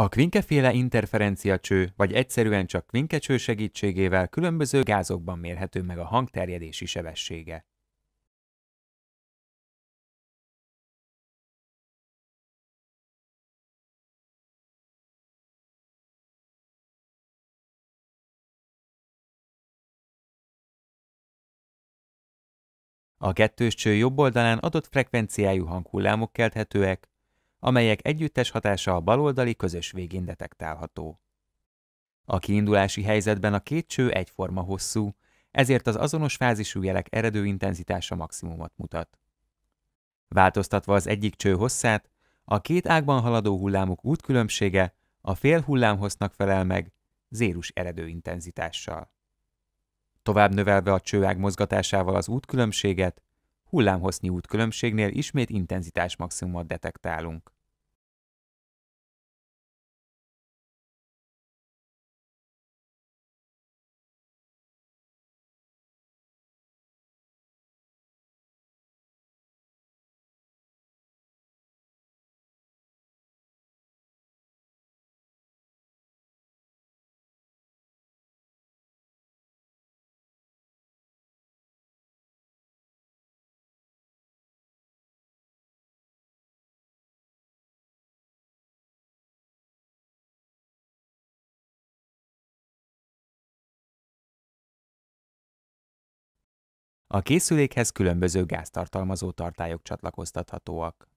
A kvinkeféle interferencia cső, vagy egyszerűen csak kvinkecső segítségével különböző gázokban mérhető meg a hangterjedési sebessége. A kettős cső jobb oldalán adott frekvenciájú hanghullámok kelthetőek, amelyek együttes hatása a baloldali közös végén detektálható. A kiindulási helyzetben a két cső egyforma hosszú, ezért az azonos fázisú jelek eredő intenzitása maximumot mutat. Változtatva az egyik cső hosszát, a két ágban haladó hullámok útkülönbsége a fél hullámhossznak felel meg zérus eredő intenzitással. Tovább növelve a csőág mozgatásával az útkülönbséget, hullámhossznyi útkülönbségnél ismét intenzitás maximumot detektálunk. A készülékhez különböző gáztartalmazó tartályok csatlakoztathatóak.